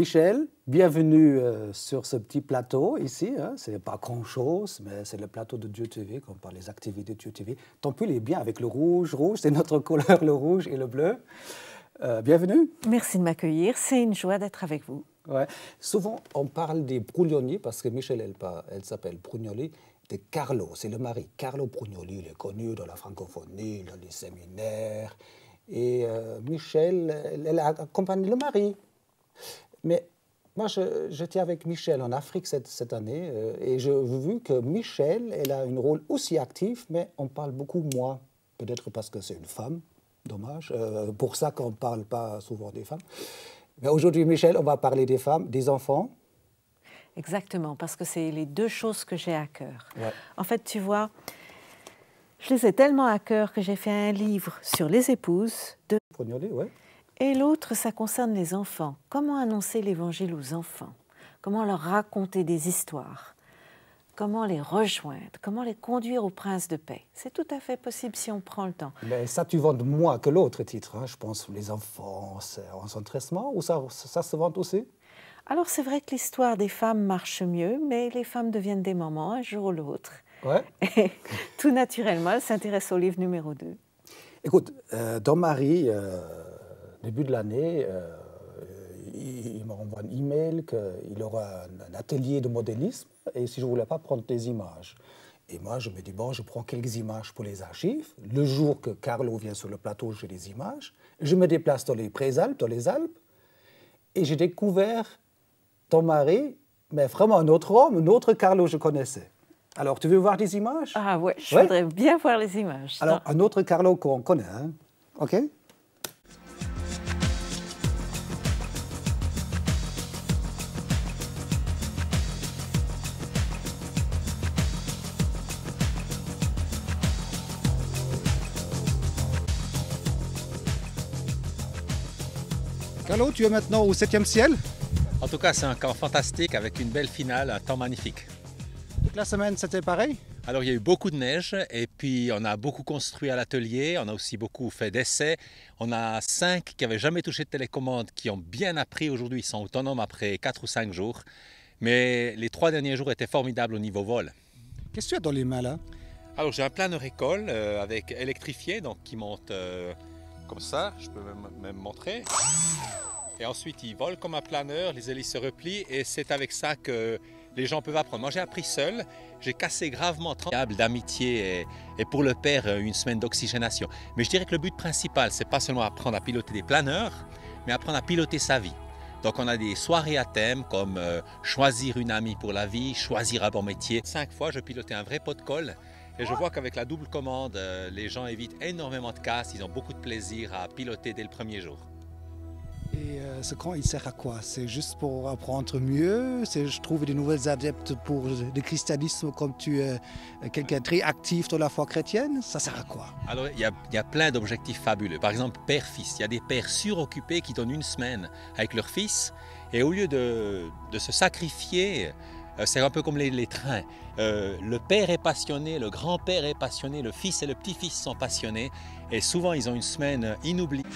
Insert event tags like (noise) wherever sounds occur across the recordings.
Michel, bienvenue euh, sur ce petit plateau ici. Hein. Ce n'est pas grand-chose, mais c'est le plateau de Dieu TV, comme par les activités de Dieu TV. Ton pull est bien avec le rouge. Rouge, c'est notre (laughs) couleur, le rouge et le bleu. Euh, bienvenue. Merci de m'accueillir. C'est une joie d'être avec vous. Souvent, on parle des Brugnoli, parce que Michel, elle, elle s'appelle Brugnoli, de Carlo, c'est le mari. Carlo Brugnoli, il est connu dans la francophonie, dans les séminaires. Et euh, Michel, elle, elle accompagne le mari. Mais moi, j'étais avec Michel en Afrique cette, cette année euh, et j'ai vu que Michel, elle a un rôle aussi actif, mais on parle beaucoup moins. Peut-être parce que c'est une femme, dommage. Euh, pour ça qu'on ne parle pas souvent des femmes. Mais aujourd'hui, Michel, on va parler des femmes, des enfants. Exactement, parce que c'est les deux choses que j'ai à cœur. En fait, tu vois, je les ai tellement à cœur que j'ai fait un livre sur les épouses de... Et l'autre, ça concerne les enfants. Comment annoncer l'Évangile aux enfants Comment leur raconter des histoires Comment les rejoindre Comment les conduire au prince de paix C'est tout à fait possible si on prend le temps. Mais ça, tu vends moins que l'autre titre, hein, je pense, les enfants en s'entressement, ou ça, ça se vend aussi alors c'est vrai que l'histoire des femmes marche mieux, mais les femmes deviennent des mamans un jour ou l'autre. Ouais. Et (laughs) tout naturellement, elles s'intéressent au livre numéro 2. Écoute, euh, dans Marie, euh, début de l'année, euh, il, m'a m'envoie un email qu'il aura un, atelier de modélisme et si je ne voulais pas prendre des images. Et moi, je me dis, bon, je prends quelques images pour les archives. Le jour que Carlo vient sur le plateau, j'ai les images. Je me déplace dans les Présalpes, dans les Alpes, et j'ai découvert ton mari, mais vraiment un autre homme, un autre Carlo que je connaissais. Alors, tu veux voir des images Ah ouais, je voudrais bien voir les images. Alors, un autre Carlo qu'on connaît, hein? OK Alors, tu es maintenant au 7e ciel En tout cas, c'est un camp fantastique avec une belle finale, un temps magnifique. Toute la semaine, c'était pareil alors il y a eu beaucoup de neige et puis on a beaucoup construit à l'atelier, on a aussi beaucoup fait d'essais. On a cinq qui n'avaient jamais touché de télécommande qui ont bien appris aujourd'hui, ils sont autonomes après quatre ou cinq jours. Mais les trois derniers jours étaient formidables au niveau vol. Qu'est-ce que tu as dans les mains là Alors j'ai un planeur de euh, avec électrifié donc qui monte euh, comme ça, je peux même, montrer. Et ensuite, il vole comme un planeur, les hélices se replient et c'est avec ça que les gens peuvent apprendre. Moi, j'ai appris seul, j'ai cassé gravement 30 câbles d'amitié et, pour le père, euh, une semaine d'oxygénation. Mais je dirais que le but principal, c'est pas seulement apprendre à piloter des planeurs, mais apprendre à piloter sa vie. Donc, on a des soirées à thème comme euh, choisir une amie pour la vie, choisir un bon métier. Cinq fois, je pilotais un vrai pot de colle et je vois qu'avec la double commande, euh, les gens évitent énormément de casse, ils ont beaucoup de plaisir à piloter dès le premier jour. Et euh, ce camp, il sert à quoi C'est juste pour apprendre mieux C'est je trouve des nouvelles adeptes pour le christianisme comme tu es euh, quelqu'un très actif dans la foi chrétienne Ça sert à quoi Alors, il y, a, plein d'objectifs fabuleux. Par exemple, père-fils. Il y a des pères suroccupés qui donnent une semaine avec leur fils et au lieu de, de se sacrifier euh, c'est un peu comme les, trains. Euh, le père est passionné, le grand-père est passionné, le fils et le petit-fils sont passionnés. Et souvent, ils ont une semaine inoubliable.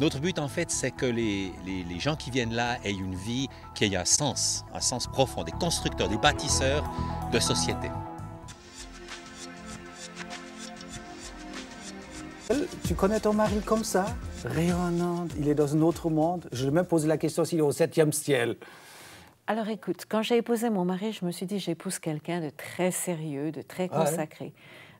Notre but, en fait, c'est que les, les, gens qui viennent là aient une vie qui ait un sens, un sens profond, des constructeurs, des bâtisseurs de société. connais ton mari comme ça Rayonnante, il est dans un autre monde. Je me pose la question s'il est au septième ciel. Alors écoute, quand j'ai épousé mon mari, je me suis dit j'épouse quelqu'un de très sérieux, de très ah consacré.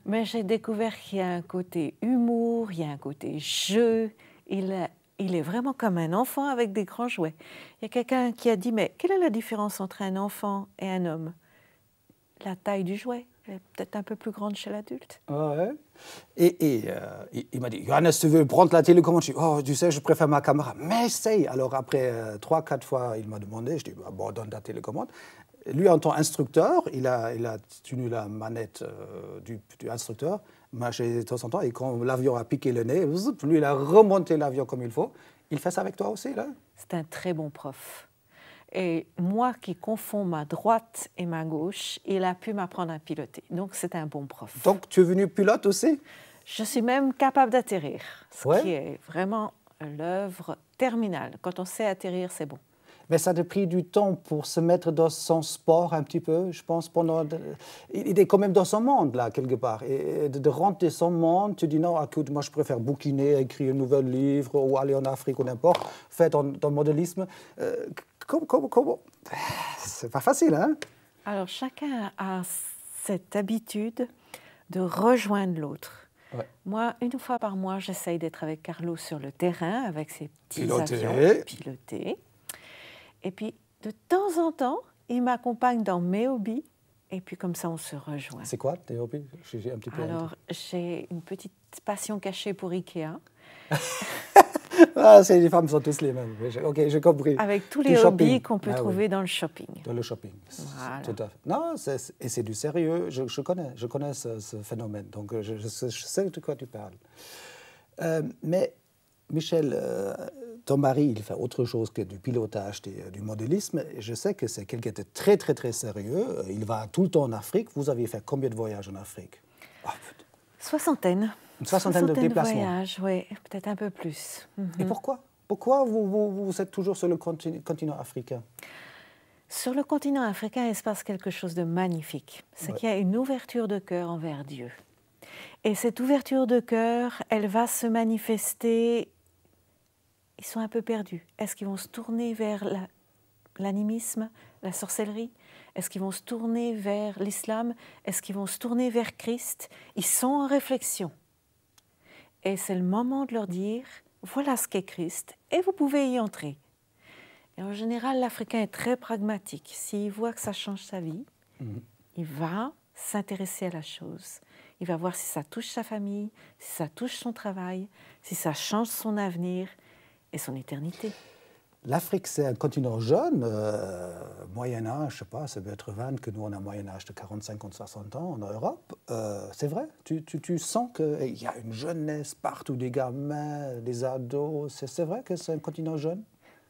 Mais j'ai découvert qu'il y a un côté humour, il y a un côté jeu. il est vraiment comme un enfant avec des grands jouets. Il y a quelqu'un qui a dit mais quelle est la différence entre un enfant et un homme La taille du jouet peut-être un peu plus grande chez l'adulte. Ah ouais. Et, euh, il, m'a dit, Johannes, tu veux prendre la télécommande Je dis, oh, tu sais, je préfère ma caméra. Mais essaye Alors après euh, trois, quatre fois, il m'a demandé, je dis, bah, bon, donne ta télécommande. Lui, en tant qu'instructeur, il a, il a tenu la manette euh, du, instructeur, marché de temps en temps, et quand l'avion a piqué le nez, lui, il a remonté l'avion comme il faut. Il fait ça avec toi aussi, là C'est un très bon prof et moi qui confonds ma droite et ma gauche, il a pu m'apprendre à piloter. Donc c'est un bon prof. Donc tu es venu pilote aussi Je suis même capable d'atterrir, ce qui est vraiment l'œuvre terminale. Quand on sait atterrir, c'est bon. Mais ça a pris du temps pour se mettre dans son sport un petit peu, je pense. Pendant... Il est quand même dans son monde, là, quelque part. Et de rentrer son monde, tu dis non, écoute, moi je préfère bouquiner, écrire un nouvel livre, ou aller en Afrique ou n'importe, faire dans, modélisme. Euh, Comment, C'est pas facile, hein Alors, chacun a cette habitude de rejoindre l'autre. Moi, une fois par mois, j'essaye d'être avec Carlo sur le terrain, avec ses petits avions pilotés. Et puis, de temps en temps, il m'accompagne dans mes hobbies. Et puis, comme ça, on se rejoint. C'est quoi tes hobbies Alors, j'ai une petite passion cachée pour Ikea. (laughs) ah, les femmes sont tous les mêmes. Ok, j'ai compris. Avec tous les hobbies qu'on peut ah trouver dans le shopping. Dans le shopping, tout à fait. Non, et c'est du sérieux. Je, connais, je connais ce, phénomène, donc je, sais de quoi tu parles. Euh, mais Michel, euh, ton mari, il fait autre chose que du pilotage, euh, du modélisme. Je sais que c'est quelqu'un de très, très, très sérieux. Il va tout le temps en Afrique. Vous avez fait combien de voyages en Afrique ah, Soixantaine une soixantaine, de déplacements. voyages, oui, peut-être un peu plus. Et mhm. pourquoi Pourquoi vous, vous, êtes toujours sur le continent, africain Sur le continent africain, il se passe quelque chose de magnifique. C'est qu'il y a une ouverture de cœur envers Dieu. Et cette ouverture de cœur, elle va se manifester. Ils sont un peu perdus. Est-ce qu'ils vont se tourner vers l'animisme, la sorcellerie Est-ce qu'ils vont se tourner vers l'islam Est-ce qu'ils vont se tourner vers Christ Ils sont en réflexion. Et c'est le moment de leur dire, voilà ce qu'est Christ, et vous pouvez y entrer. en général, l'Africain est très pragmatique. S'il voit que ça change sa vie, mhm. il va s'intéresser à la chose. Il va voir si ça touche sa famille, si ça touche son travail, si ça change son avenir et son éternité. L'Afrique, c'est un continent jeune, euh, moyen âge, je sais pas, ça peut être 20, que nous on a un moyen âge de 45 50, 60 ans en Europe. Euh, c'est vrai, tu, tu, tu sens qu'il eh, y a une jeunesse partout, des gamins, des ados. C'est vrai que c'est un continent jeune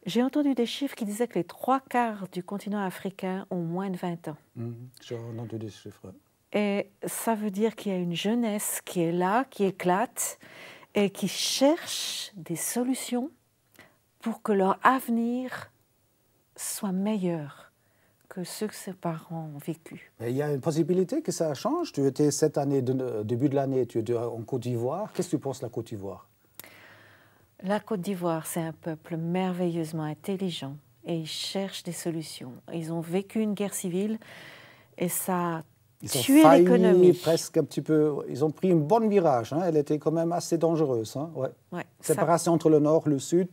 J'ai entendu des chiffres qui disaient que les trois quarts du continent africain ont moins de 20 ans. Mmh, j'ai entendu des chiffres. Et ça veut dire qu'il y a une jeunesse qui est là, qui éclate et qui cherche des solutions pour que leur avenir soit meilleur que ceux que ses parents ont vécu. il y a une possibilité que ça change. Tu étais cette année, euh, début de l'année, tu étais en Côte d'Ivoire. Qu'est-ce que tu penses de la Côte d'Ivoire La Côte d'Ivoire, c'est un peuple merveilleusement intelligent et ils cherchent des solutions. Ils ont vécu une guerre civile et ça a tué l'économie. Presque un petit peu. Ils ont pris une bonne virage. Hein. Elle était quand même assez dangereuse. Hein. Séparation entre le nord, le sud.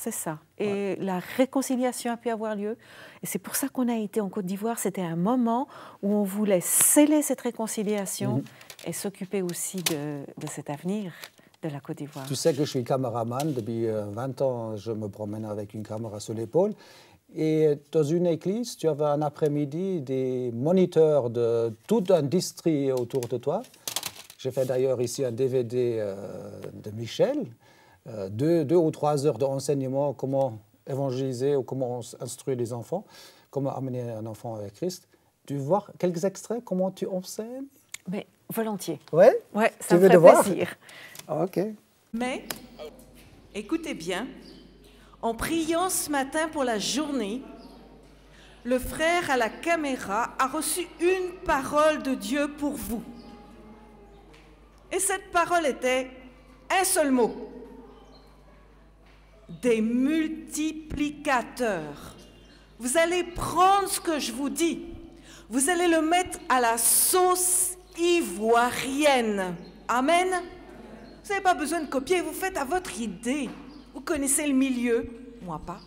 C'est ça. Et la réconciliation a pu avoir lieu. Et c'est pour ça qu'on a été en Côte d'Ivoire. C'était un moment où on voulait sceller cette réconciliation mhm. et s'occuper aussi de, de cet avenir de la Côte d'Ivoire. Tu sais que je suis caméraman. Depuis 20 euh, ans, je me promène avec une caméra sur l'épaule. Et dans une église, tu avais un après-midi des moniteurs de tout un district autour de toi. J'ai fait d'ailleurs ici un DVD euh, de Michel. Euh, deux, ou trois heures de d'enseignement, comment évangéliser ou comment instruire les enfants, comment amener un enfant avec Christ. Tu veux voir quelques extraits, comment tu enseignes Mais volontiers. Ouais ça tu me ferait plaisir. Ah, ok. Mais, écoutez bien, en priant ce matin pour la journée, le frère à la caméra a reçu une parole de Dieu pour vous. Et cette parole était un seul mot des multiplicateurs. Vous allez prendre ce que je vous dis, vous allez le mettre à la sauce ivoirienne. Amen. Vous n'avez pas besoin de copier, vous faites à votre idée. Vous connaissez le milieu, moi pas.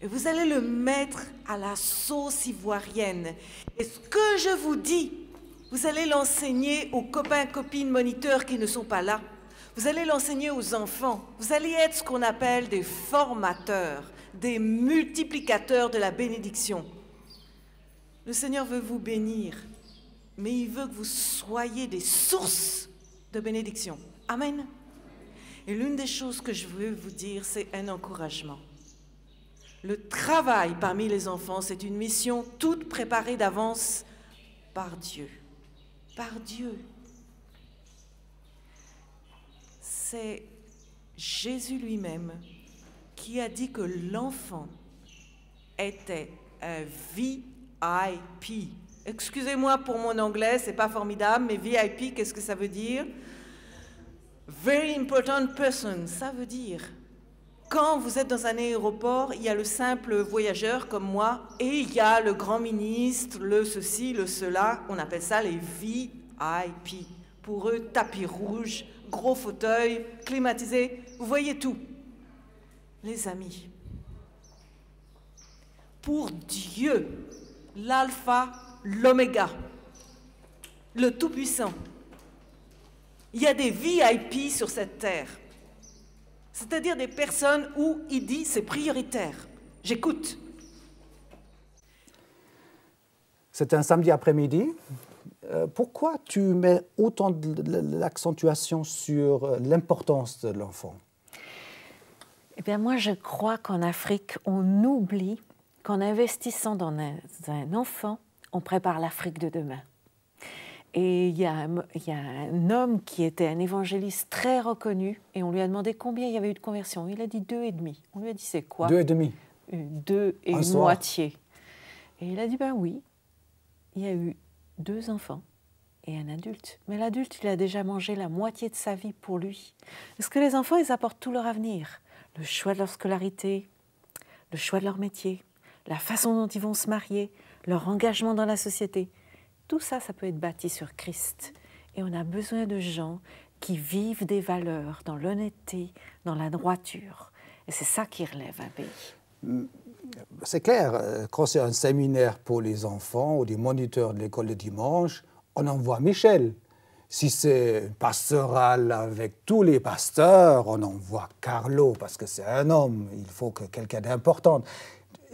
Et vous allez le mettre à la sauce ivoirienne. Et ce que je vous dis, vous allez l'enseigner aux copains, copines, moniteurs qui ne sont pas là. Vous allez l'enseigner aux enfants. Vous allez être ce qu'on appelle des formateurs, des multiplicateurs de la bénédiction. Le Seigneur veut vous bénir, mais il veut que vous soyez des sources de bénédiction. Amen. Et l'une des choses que je veux vous dire, c'est un encouragement. Le travail parmi les enfants, c'est une mission toute préparée d'avance par Dieu. Par Dieu. c'est Jésus lui-même qui a dit que l'enfant était un VIP. Excusez-moi pour mon anglais, c'est pas formidable, mais VIP, qu'est-ce que ça veut dire Very important person, ça veut dire quand vous êtes dans un aéroport, il y a le simple voyageur comme moi et il y a le grand ministre, le ceci, le cela. On appelle ça les VIP. Pour eux, tapis rouge, gros fauteuil, climatisé, vous voyez tout. Les amis, pour Dieu, l'alpha, l'oméga, le Tout-Puissant, il y a des VIP sur cette terre, c'est-à-dire des personnes où il dit c'est prioritaire. J'écoute. C'est un samedi après-midi. Euh, pourquoi tu mets autant de l'accentuation sur euh, l'importance de l'enfant Eh bien, moi, je crois qu'en Afrique, on oublie qu'en investissant dans un, enfant, on prépare l'Afrique de demain. Et il y, a un homme qui était un évangéliste très reconnu, et on lui a demandé combien il y avait eu de conversions. Il a dit deux et demi. On lui a dit c'est quoi Deux et demi. Euh, deux et moitié. Et il a dit ben oui, il y a eu deux enfants et un adulte. Mais l'adulte, il a déjà mangé la moitié de sa vie pour lui. Parce que les enfants, ils apportent tout leur avenir, le choix de leur scolarité, le choix de leur métier, la façon dont ils vont se marier, leur engagement dans la société. Tout ça, ça peut être bâti sur Christ. Et on a besoin de gens qui vivent des valeurs dans l'honnêteté, dans la droiture. Et c'est ça qui relève un pays. Mm. C'est clair, euh, quand c'est un séminaire pour les enfants ou des moniteurs de l'école le dimanche, on envoie Michel. Si c'est une pastoral avec tous les pasteurs, on envoie Carlo parce que c'est un homme, il faut que quelqu'un d'important.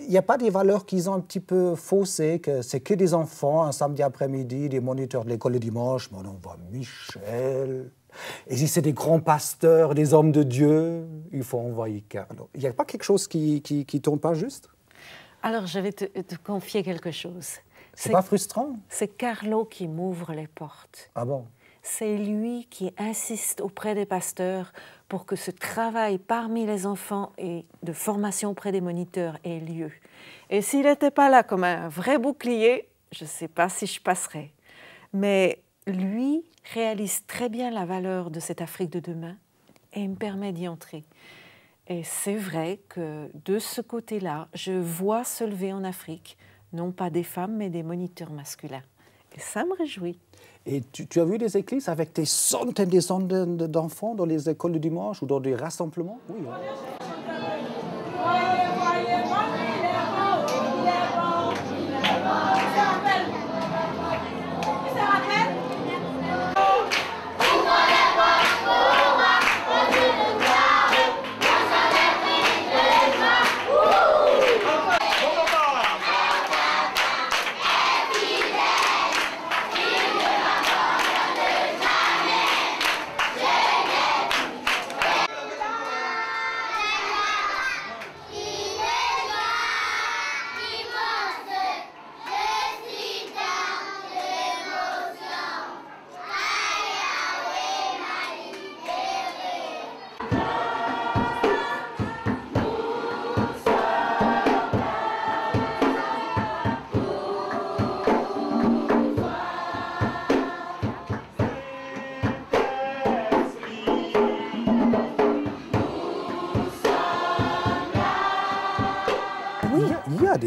Il n'y a pas des valeurs qu'ils ont un petit peu faussées, que c'est que des enfants, un samedi après-midi, des moniteurs de l'école le dimanche, mais on envoie Michel. Et si c'est des grands pasteurs, des hommes de Dieu, il faut envoyer Carlo. Il n'y a pas quelque chose qui, qui, qui tourne pas juste Alors, je vais te, confier quelque chose. C'est pas frustrant C'est Carlo qui m'ouvre les portes. Ah bon C'est lui qui insiste auprès des pasteurs pour que ce travail parmi les enfants et de formation auprès des moniteurs ait lieu. Et s'il n'était pas là comme un vrai bouclier, je ne sais pas si je passerais. Mais lui, réalise très bien la valeur de cette Afrique de demain et me permet d'y entrer. Et c'est vrai que de ce côté-là, je vois se lever en Afrique, non pas des femmes, mais des moniteurs masculins. Et ça me réjouit. Et tu, as vu des églises avec des centaines des centaines d'enfants dans les écoles du dimanche ou dans des rassemblements Oui. Hein.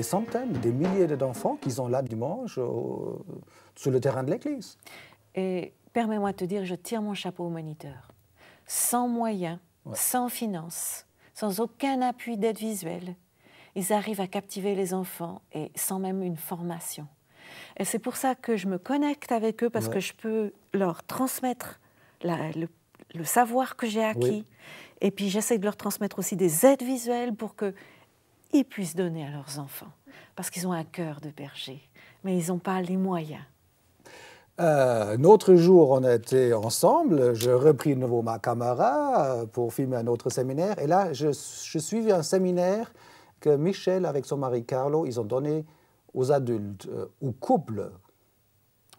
des centaines, des milliers d'enfants qu'ils ont là dimanche sur le terrain de l'église. Et permets-moi de te dire, je tire mon chapeau au moniteur. Sans moyens, sans finances, sans aucun appui d'aide visuelle, ils arrivent à captiver les enfants et sans même une formation. Et c'est pour ça que je me connecte avec eux parce que je peux leur transmettre le, savoir que j'ai acquis. Et puis j'essaie de leur transmettre aussi des aides visuelles pour que ils puissent donner à leurs enfants, parce qu'ils ont un cœur de berger, mais ils n'ont pas les moyens. un autre jour, on était été ensemble. Je repris de nouveau ma caméra euh, pour filmer un autre séminaire. Et là, je, je un séminaire que Michel, avec son mari Carlo, ils ont donné aux adultes, ou euh, aux couples.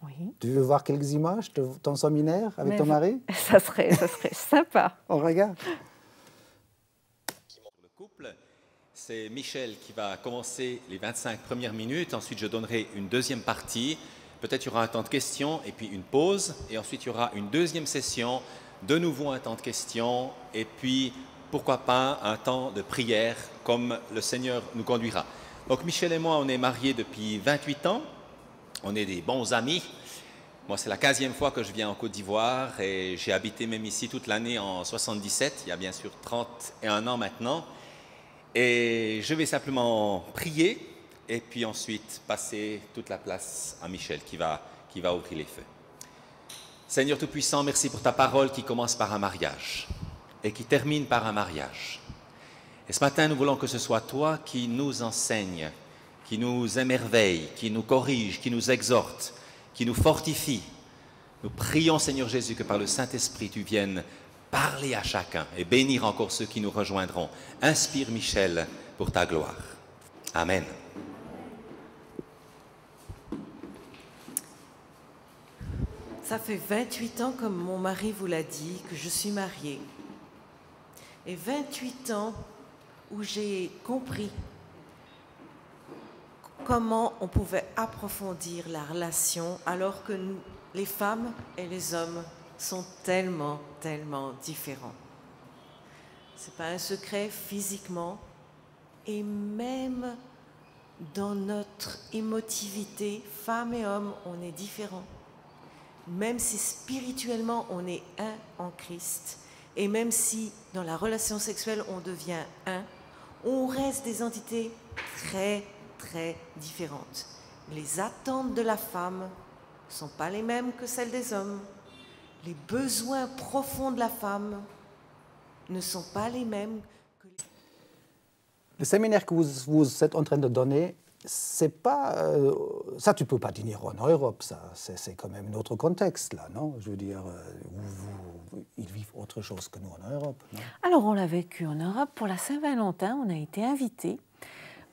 Oui. Tu veux voir quelques images de ton séminaire avec ton mari (laughs) Ça serait, ça serait sympa. on regarde. C'est Michel qui va commencer les 25 premières minutes. Ensuite, je donnerai une deuxième partie. Peut-être y aura un temps de questions et puis une pause. Et ensuite, il y aura une deuxième session. De nouveau un temps de questions. Et puis, pourquoi pas, un temps de prière comme le Seigneur nous conduira. Donc, Michel et moi, on est mariés depuis 28 ans. On est des bons amis. Moi, c'est la 15e fois que je viens en Côte d'Ivoire et j'ai habité même ici toute l'année en 77, il y a bien sûr 31 ans maintenant. Et je vais simplement prier et puis ensuite passer toute la place à Michel qui va, qui va ouvrir les feux. Seigneur Tout-Puissant, merci pour ta parole qui commence par un mariage et qui termine par un mariage. Et ce matin, nous voulons que ce soit toi qui nous enseigne, qui nous émerveille, qui nous corrige, qui nous exhorte, qui nous fortifie. Nous prions, Seigneur Jésus, que par le Saint-Esprit, tu viennes parler à chacun et bénir encore ceux qui nous rejoindront. Inspire Michel pour ta gloire. Amen. Ça fait 28 ans, comme mon mari vous l'a dit, que je suis mariée. Et 28 ans où j'ai compris comment on pouvait approfondir la relation alors que nous, les femmes et les hommes sont tellement, tellement différents. c'est pas un secret physiquement et même dans notre émotivité, femme et homme on est différents. Même si spirituellement on est un en Christ, et même si dans la relation sexuelle on devient un, on reste des entités très très différentes. Les attentes de la femme ne sont pas les mêmes que celles des hommes les besoins profonds de la femme ne sont pas les mêmes que Le séminaire que vous, êtes en train de donner, c'est pas euh, ça tu peux pas dire en Europe ça c'est quand même un autre contexte là non je veux dire euh, ils vivent autre chose que nous en Europe alors on l'a vécu en Europe pour la Saint-Valentin on a été invité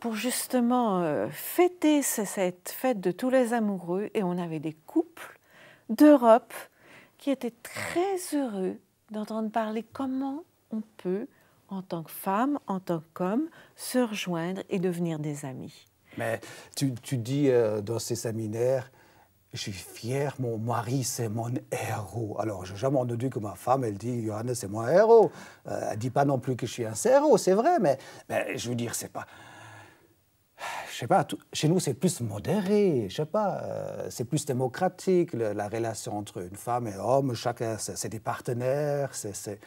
pour justement euh, fêter cette fête de tous les amoureux et on avait des couples d'Europe qui était très heureux d'entendre parler comment on peut, en tant que femme, en tant qu'homme, se rejoindre et devenir des amis. Mais tu, dis euh, dans ces séminaires, je suis fier, mon mari, c'est mon héros. Alors, j'ai jamais entendu que ma femme, elle dit, Johannes, c'est mon héros. Euh, elle dit pas non plus que je suis un héros, c'est vrai, mais je veux dire, c'est pas sais pas, chez nous c'est plus modéré, je sais pas, euh, c'est plus démocratique la relation entre une femme et un homme, chacun c'est des partenaires, c'est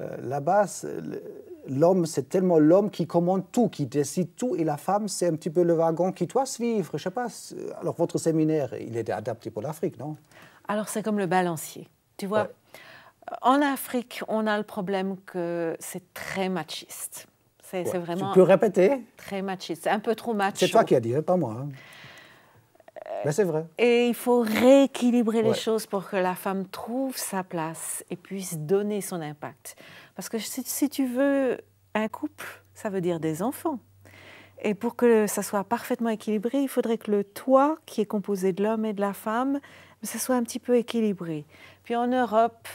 euh, là-bas l'homme c'est tellement l'homme qui commande tout, qui décide tout et la femme c'est un petit peu le wagon qui doit suivre, je sais pas. Alors votre séminaire il était adapté pour l'Afrique, non Alors c'est comme le balancier, tu vois. En Afrique on a le problème que c'est très machiste. C'est vraiment. Tu peux répéter Très machiste. C'est un peu trop macho. C'est toi qui as dit, hein, pas moi. Mais hein. euh, ben, c'est vrai. Et il faut rééquilibrer les choses pour que la femme trouve sa place et puisse donner son impact. Parce que si, si tu veux un couple, ça veut dire des enfants. Et pour que ça soit parfaitement équilibré, il faudrait que le toit, qui est composé de l'homme et de la femme, ça soit un petit peu équilibré. Puis en Europe,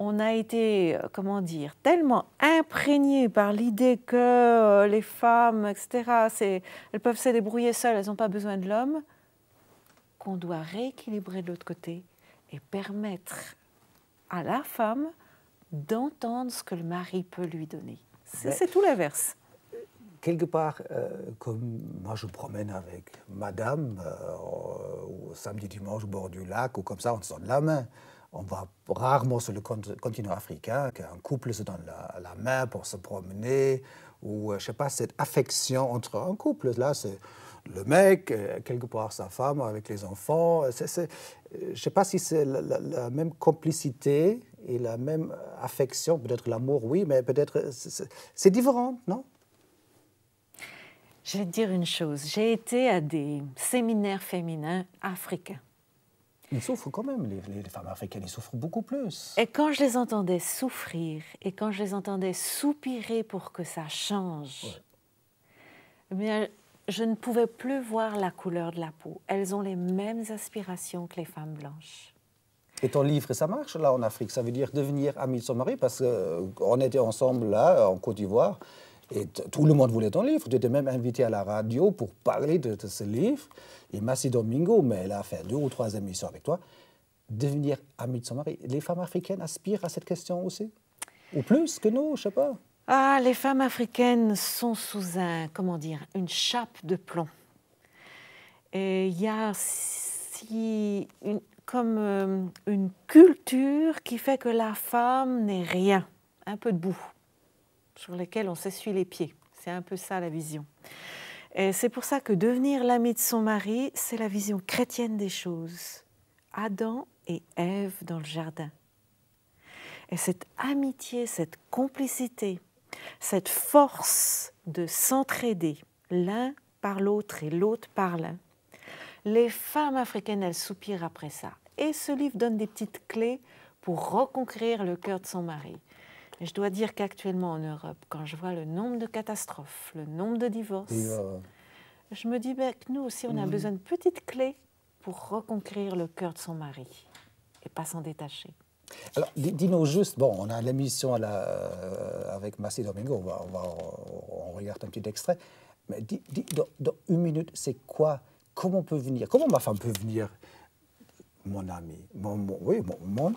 on a été, euh, comment dire, tellement imprégné par l'idée que euh, les femmes, etc., elles peuvent se débrouiller seules, elles n'ont pas besoin de l'homme, qu'on doit rééquilibrer de l'autre côté et permettre à la femme d'entendre ce que le mari peut lui donner. C'est tout l'inverse. Quelque part, euh, comme moi je promène avec madame au samedi, dimanche au bord du lac, ou comme ça, on se donne la main on va rarement sur le continent africain, qu'un couple se donne la, main pour se promener, ou euh, je sais pas, cette affection entre un couple. Là, c'est le mec, euh, quelque part sa femme avec les enfants. Euh, je ne sais pas si c'est la, même complicité et la même affection. Peut-être l'amour, oui, mais peut-être c'est différent, non Je vais dire une chose. J'ai été à des séminaires féminins africains ils souffrent quand même. Les, femmes africaines, ils souffrent beaucoup plus. Et quand je les entendais souffrir, et quand je les entendais soupirer pour que ça change, eh je ne pouvais plus voir la couleur de la peau. Elles ont les mêmes aspirations que les femmes blanches. Et ton livre, ça marche là en Afrique Ça veut dire devenir amie de son mari Parce qu'on euh, était ensemble là, en Côte d'Ivoire. Et tout le monde voulait ton livre. Tu étais même invité à la radio pour parler de, ce livre. Et Massi Domingo, mais elle a fait deux ou trois émissions avec toi. Devenir amie de son mari. Les femmes africaines aspirent à cette question aussi Ou plus que nous, je sais pas. Ah, les femmes africaines sont sous un, comment dire, une chape de plomb. Et il y a si, une, comme euh, une culture qui fait que la femme n'est rien, un peu de boue sur lesquels on s'essuie les pieds. C'est un peu ça la vision. Et c'est pour ça que devenir l'ami de son mari, c'est la vision chrétienne des choses. Adam et Ève dans le jardin. Et cette amitié, cette complicité, cette force de s'entraider l'un par l'autre et l'autre par l'un, les femmes africaines, elles soupirent après ça. Et ce livre donne des petites clés pour reconquérir le cœur de son mari je dois dire qu'actuellement en Europe, quand je vois le nombre de catastrophes, le nombre de divorces, je me dis ben, que nous aussi, on a besoin de petites clés pour reconquérir le cœur de son mari et pas s'en détacher. Alors, dis-nous juste, bon, on a l'émission euh, avec Massi Domingo, on, va, on, regarde un petit extrait, mais dis, nous dans, une minute, c'est quoi Comment on peut venir Comment ma femme peut venir Mon ami, mon, oui, mon, mon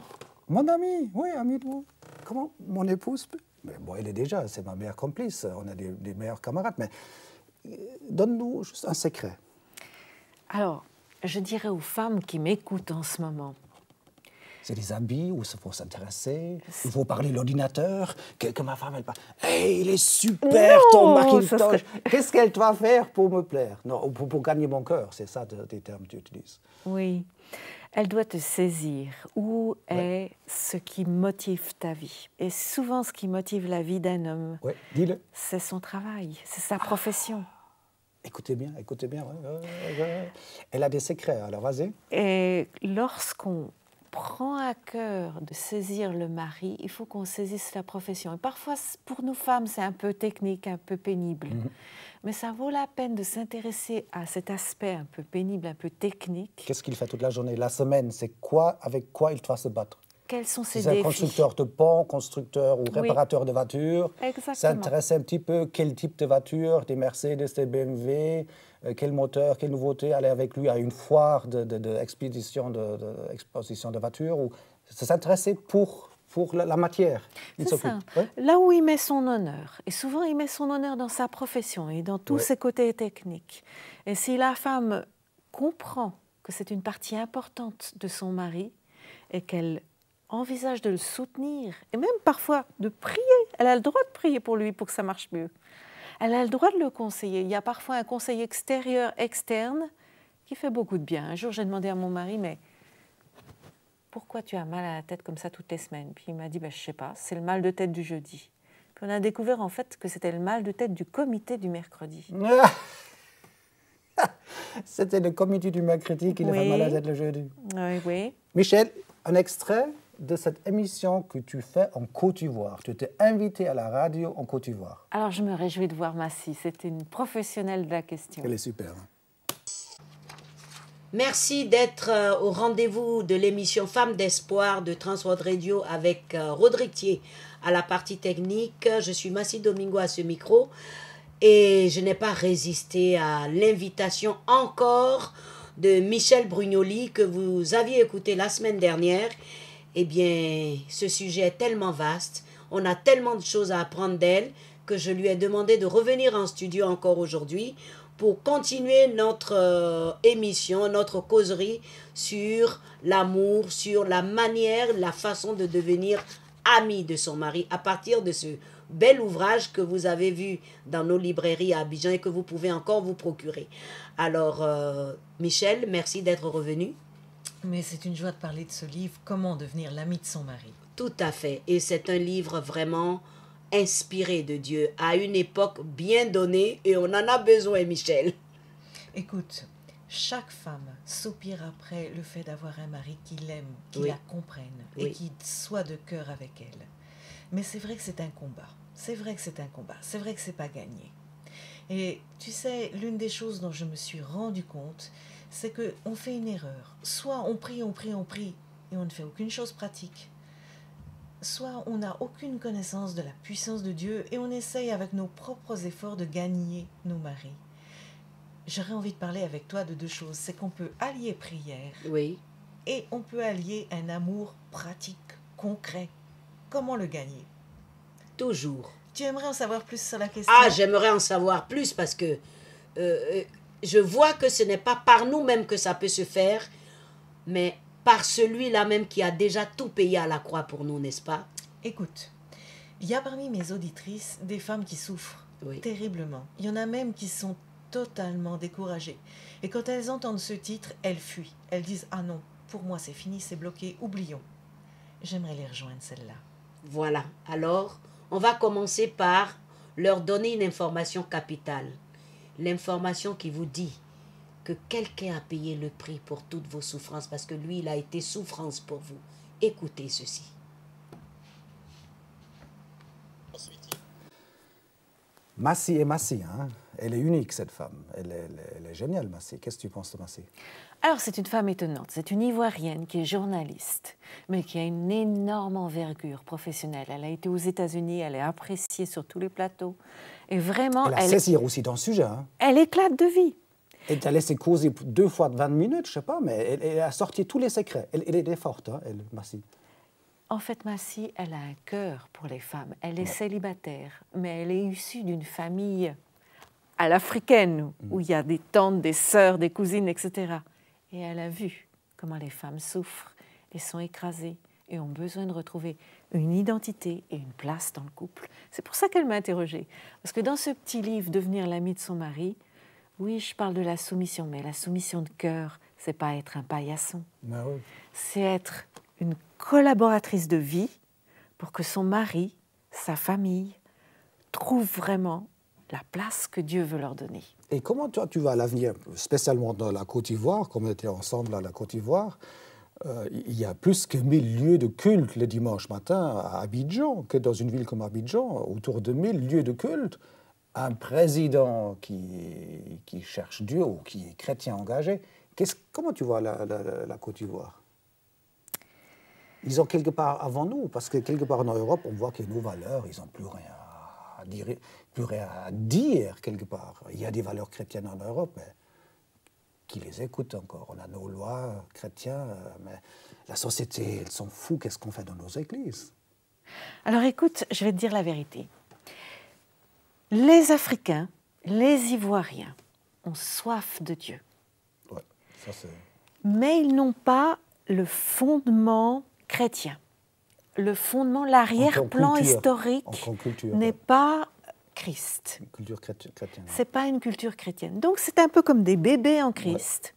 mon ami, oui, ami de vous. Comment Mon épouse Mais bon, elle est déjà, c'est ma meilleure complice, on a des, meilleurs camarades, mais euh, donne-nous juste un secret. Alors, je dirais aux femmes qui m'écoutent en ce moment. C'est des habits où il faut s'intéresser, il faut parler l'ordinateur, que, que, ma femme, elle parle. Hé, il est super ton Macintosh Qu'est-ce qu'elle doit faire pour me plaire Non, pour, gagner mon cœur, c'est ça des termes que tu utilises. Oui. Elle doit te saisir. Où est ce qui motive ta vie Et souvent, ce qui motive la vie d'un homme, C'est son travail, c'est sa profession. Ah, écoutez bien, écoutez bien. Elle a des secrets, alors vas-y. Et lorsqu'on prend à cœur de saisir le mari, il faut qu'on saisisse la profession. Et parfois, pour nous femmes, c'est un peu technique, un peu pénible. Mhm mais ça vaut la peine de s'intéresser à cet aspect un peu pénible, un peu technique. Qu'est-ce qu'il fait toute la journée, la semaine C'est quoi, avec quoi il doit se battre quels sont ses défis un constructeur de ponts, constructeur ou réparateur de voitures. S'intéresser un petit peu quel type de voiture, des Mercedes, des BMW, euh, quel moteur, quelle nouveauté, aller avec lui à une foire d'exposition de, de, de, de, exposition de voitures. Ou s'intéresser pour pour la, matière. Là où il met son honneur, et souvent il met son honneur dans sa profession et dans tous ses côtés techniques. Et si la femme comprend que c'est une partie importante de son mari et qu'elle envisage de le soutenir et même parfois de prier, elle a le droit de prier pour lui pour que ça marche mieux. Elle a le droit de le conseiller. Il y a parfois un conseil extérieur, externe, qui fait beaucoup de bien. Un jour, j'ai demandé à mon mari, mais pourquoi tu as mal à la tête comme ça toutes les semaines Puis il m'a dit, bah, je sais pas, c'est le mal de tête du jeudi. Puis on a découvert en fait que c'était le mal de tête du comité du mercredi. (laughs) c'était le comité du mercredi qui avait mal à la tête le jeudi. Oui, oui. Michel, un extrait de cette émission que tu fais en Côte d'Ivoire. Tu étais invité à la radio en Côte d'Ivoire. Alors je me réjouis de voir Massy, C'était une professionnelle de la question. Elle est super. Merci d'être euh, au rendez-vous de l'émission Femmes d'espoir de Transworld Radio avec euh, Rodrigue à la partie technique. Je suis Massi Domingo à ce micro et je n'ai pas résisté à l'invitation encore de Michel Brugnoli que vous aviez écouté la semaine dernière. Eh bien, ce sujet est tellement vaste, on a tellement de choses à apprendre d'elle que je lui ai demandé de revenir en studio encore aujourd'hui pour continuer notre euh, émission, notre causerie sur l'amour, sur la manière, la façon de devenir amie de son mari à partir de ce bel ouvrage que vous avez vu dans nos librairies à Abidjan et que vous pouvez encore vous procurer. Alors, euh, Michel, merci d'être revenu. Mais c'est une joie de parler de ce livre, Comment devenir l'ami de son mari. Tout à fait. Et c'est un livre vraiment inspiré de Dieu à une époque bien donnée et on en a besoin, Michel. Écoute, chaque femme soupire après le fait d'avoir un mari qui l'aime, qui la comprenne et qui soit de cœur avec elle. Mais c'est vrai que c'est un combat. C'est vrai que c'est un combat. C'est vrai que c'est pas gagné. Et tu sais, l'une des choses dont je me suis rendu compte, c'est que on fait une erreur. Soit on prie, on prie, on prie et on ne fait aucune chose pratique soit on n'a aucune connaissance de la puissance de Dieu et on essaye avec nos propres efforts de gagner nos maris. J'aurais envie de parler avec toi de deux choses. C'est qu'on peut allier prière oui. et on peut allier un amour pratique, concret. Comment le gagner Toujours. Tu aimerais en savoir plus sur la question Ah, j'aimerais en savoir plus parce que euh, euh, je vois que ce n'est pas par nous-mêmes que ça peut se faire, mais par celui-là même qui a déjà tout payé à la croix pour nous, n'est-ce pas Écoute, il y a parmi mes auditrices des femmes qui souffrent terriblement. Il y en a même qui sont totalement découragées. Et quand elles entendent ce titre, elles fuient. Elles disent Ah non, pour moi c'est fini, c'est bloqué, oublions. J'aimerais les rejoindre, celles-là. Voilà, alors on va commencer par leur donner une information capitale. L'information qui vous dit que quelqu'un a payé le prix pour toutes vos souffrances, parce que lui, il a été souffrance pour vous. Écoutez ceci. Massi est Massi, hein. elle est unique cette femme, elle est, elle est, géniale Massi. Qu'est-ce que tu penses de Massi Alors c'est une femme étonnante, c'est une Ivoirienne qui est journaliste, mais qui a une énorme envergure professionnelle. Elle a été aux États-Unis, elle est appréciée sur tous les plateaux, et vraiment... Elle, elle aussi dans le sujet. Hein. elle éclate de vie. Elle t'a laissé causer deux fois 20 minutes, je sais pas, mais elle, a sorti tous les secrets. Elle, est forte, hein, elle, Massy. En fait, Massy, elle a un cœur pour les femmes. Elle est célibataire, mais elle est issue d'une famille à l'africaine, mm. où il y a des tantes, des sœurs, des cousines, etc. Et elle a vu comment les femmes souffrent et sont écrasées et ont besoin de retrouver une identité et une place dans le couple. C'est pour ça qu'elle m'a interrogée. Parce que dans ce petit livre, Devenir l'ami de son mari, oui, je parle de la soumission, mais la soumission de cœur, c'est pas être un paillasson. Bah c'est être une collaboratrice de vie pour que son mari, sa famille, trouve vraiment la place que Dieu veut leur donner. Et comment toi tu vas à l'avenir, spécialement dans la Côte d'Ivoire, comme on était ensemble à la Côte d'Ivoire euh, il y a plus que 1000 lieux de culte le dimanche matin à Abidjan, que dans une ville comme Abidjan, autour de 1000 lieux de culte un président qui, cherche Dieu ou qui est chrétien engagé, comment tu vois la, la, Côte d'Ivoire Ils ont quelque part avant nous, parce que quelque part en Europe, on voit que nos valeurs, ils n'ont plus rien à dire, plus rien à dire quelque part. Il y a des valeurs chrétiennes en Europe, mais qui les écoutent encore. On a nos lois chrétiennes, mais la société, elle s'en fout. Qu'est-ce qu'on fait dans nos églises Alors écoute, je vais te dire la vérité. Les Africains, les Ivoiriens ont soif de Dieu. Mais ils n'ont pas le fondement chrétien. Le fondement, l'arrière-plan historique n'est pas Christ. C'est pas une culture chrétienne. Donc c'est un peu comme des bébés en Christ.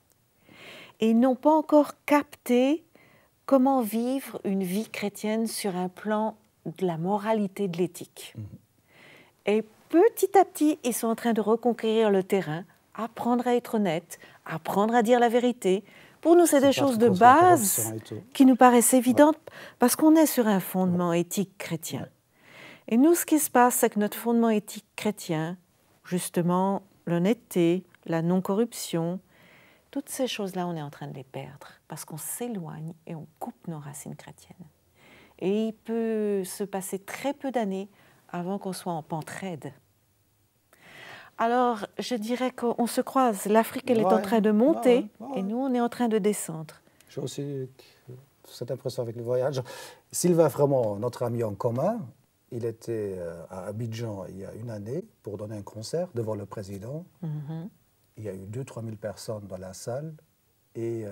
Et ils n'ont pas encore capté comment vivre une vie chrétienne sur un plan de la moralité, de l'éthique. Mhm. Et petit à petit, ils sont en train de reconquérir le terrain, apprendre à être honnête, apprendre à dire la vérité. Pour nous, c'est des choses de base hein, qui nous paraissent évidentes parce qu'on est sur un fondement éthique chrétien. Et nous, ce qui se passe, c'est que notre fondement éthique chrétien, justement, l'honnêteté, la non-corruption, toutes ces choses-là, on est en train de les perdre parce qu'on s'éloigne et on coupe nos racines chrétiennes. Et il peut se passer très peu d'années avant qu'on soit en pente Alors, je dirais qu'on se croise. L'Afrique, elle est en train de monter et nous, on est en train de descendre. J'ai aussi euh, cette impression avec le voyage. Sylvain vraiment, notre ami en commun, il était euh, à Abidjan il y a une année pour donner un concert devant le président. Mhm. Il y a eu 2-3 000 personnes dans la salle. Et euh,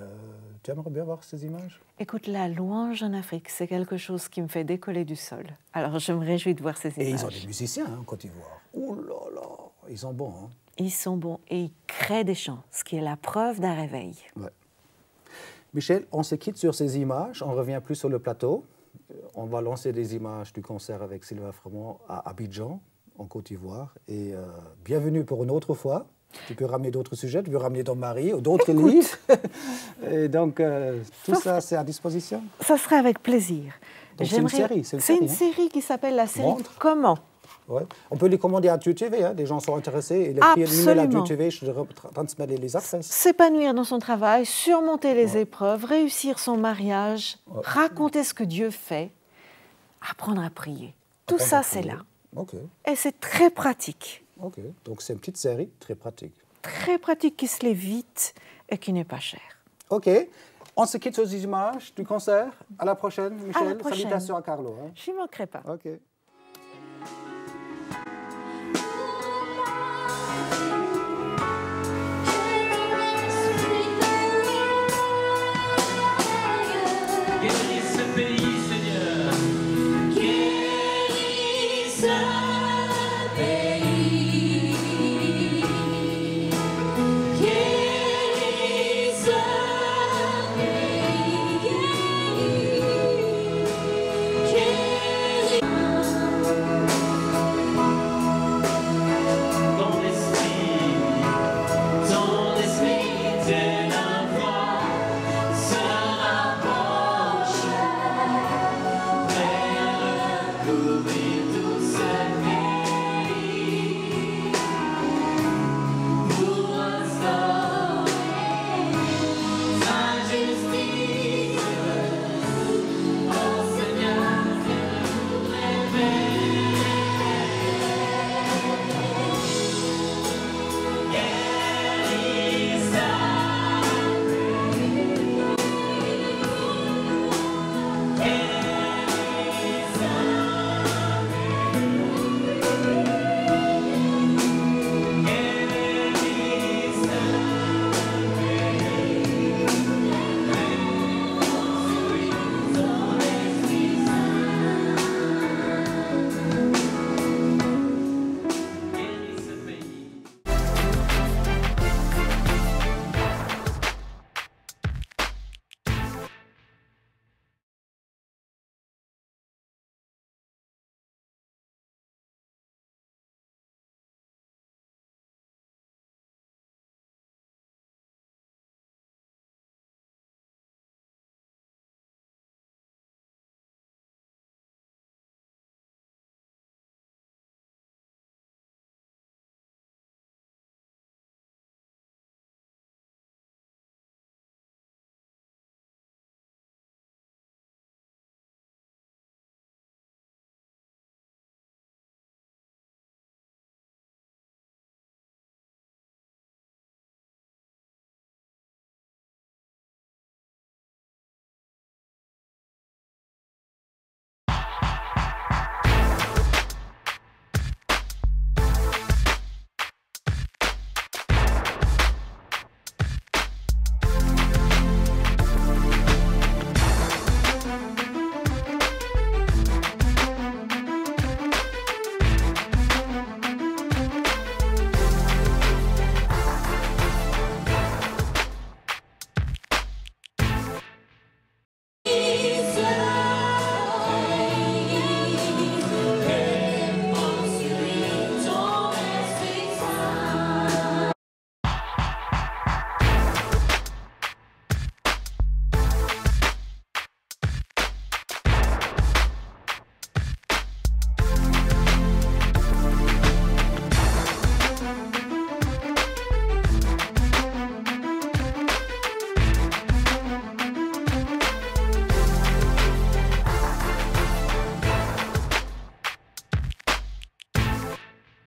tu aimerais bien voir ces images Écoute, la louange en Afrique, c'est quelque chose qui me fait décoller du sol. Alors je me réjouis de voir ces images. Et ils ont des musiciens en Côte d'Ivoire. Ouh là là, ils sont bons. Hein. Ils sont bons et ils créent des chants, ce qui est la preuve d'un réveil. Ouais. Michel, on se quitte sur ces images, on revient plus sur le plateau. Euh, on va lancer des images du concert avec Sylvain Fremont à Abidjan, en Côte d'Ivoire. Et euh, bienvenue pour une autre fois. Tu peux ramener d'autres sujets, tu peux ramener ton mari, ou d'autres livres. (laughs) Et donc, euh, tout ça, c'est à disposition Ça serait avec plaisir. C'est une série. C'est hein. une, série, qui s'appelle la série Comment On peut les commander à TUTV, TV. Hein. les gens sont intéressés. Et les Absolument. à TUTV, je transmets les access. S'épanouir dans son travail, surmonter les épreuves, réussir son mariage, raconter ce que Dieu fait, apprendre à prier. Tout ça, c'est là. Et c'est très pratique. Ok, donc c'est une petite série très pratique. Très pratique, qui se lève vite et qui n'est pas chère. Ok, on se quitte sur ces images du concert. À la prochaine, Michel. À la prochaine. Salutations à Carlo. Hein. Je ne manquerai pas. Ok.